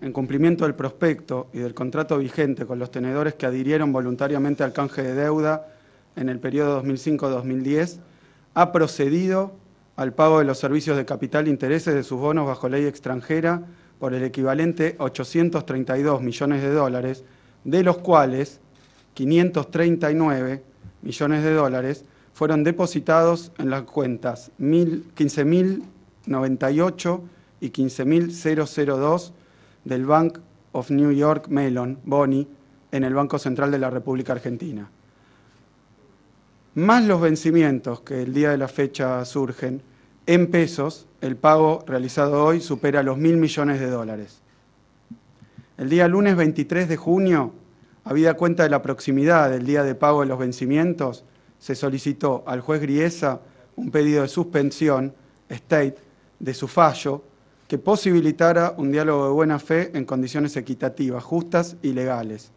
en cumplimiento del prospecto y del contrato vigente con los tenedores que adhirieron voluntariamente al canje de deuda en el periodo 2005-2010, ha procedido al pago de los servicios de capital e intereses de sus bonos bajo ley extranjera por el equivalente 832 millones de dólares, de los cuales 539 millones de dólares fueron depositados en las cuentas 15.098 y 15.002 del Bank of New York Mellon, Boni, en el Banco Central de la República Argentina. Más los vencimientos que el día de la fecha surgen, en pesos, el pago realizado hoy supera los mil millones de dólares. El día lunes 23 de junio, habida cuenta de la proximidad del día de pago de los vencimientos, se solicitó al juez Griesa un pedido de suspensión, state, de su fallo que posibilitara un diálogo de buena fe en condiciones equitativas, justas y legales.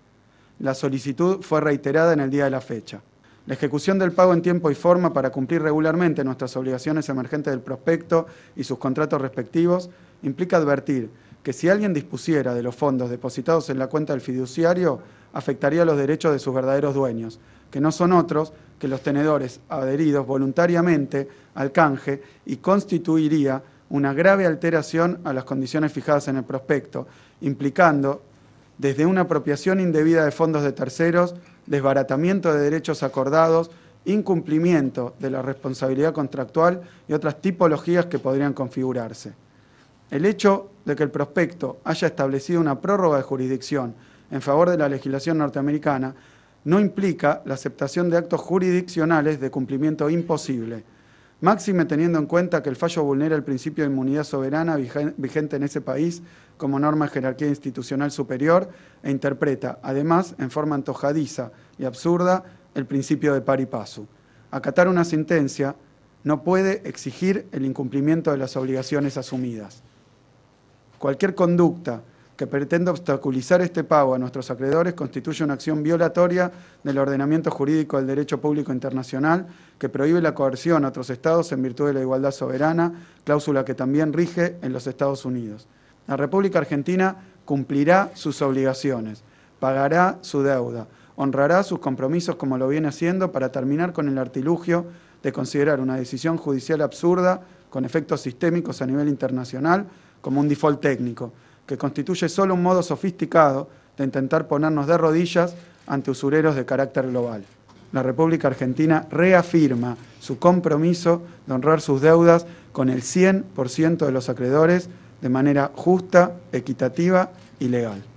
La solicitud fue reiterada en el día de la fecha. La ejecución del pago en tiempo y forma para cumplir regularmente nuestras obligaciones emergentes del prospecto y sus contratos respectivos implica advertir que si alguien dispusiera de los fondos depositados en la cuenta del fiduciario, afectaría los derechos de sus verdaderos dueños, que no son otros que los tenedores adheridos voluntariamente al canje y constituiría una grave alteración a las condiciones fijadas en el prospecto, implicando desde una apropiación indebida de fondos de terceros, desbaratamiento de derechos acordados, incumplimiento de la responsabilidad contractual y otras tipologías que podrían configurarse. El hecho de que el prospecto haya establecido una prórroga de jurisdicción en favor de la legislación norteamericana no implica la aceptación de actos jurisdiccionales de cumplimiento imposible, máxime teniendo en cuenta que el fallo vulnera el principio de inmunidad soberana vigente en ese país como norma de jerarquía institucional superior e interpreta, además, en forma antojadiza y absurda, el principio de y paso. Acatar una sentencia no puede exigir el incumplimiento de las obligaciones asumidas. Cualquier conducta que pretenda obstaculizar este pago a nuestros acreedores constituye una acción violatoria del ordenamiento jurídico del derecho público internacional que prohíbe la coerción a otros estados en virtud de la igualdad soberana, cláusula que también rige en los Estados Unidos. La República Argentina cumplirá sus obligaciones, pagará su deuda, honrará sus compromisos como lo viene haciendo para terminar con el artilugio de considerar una decisión judicial absurda con efectos sistémicos a nivel internacional como un default técnico que constituye solo un modo sofisticado de intentar ponernos de rodillas ante usureros de carácter global. La República Argentina reafirma su compromiso de honrar sus deudas con el 100% de los acreedores de manera justa, equitativa y legal.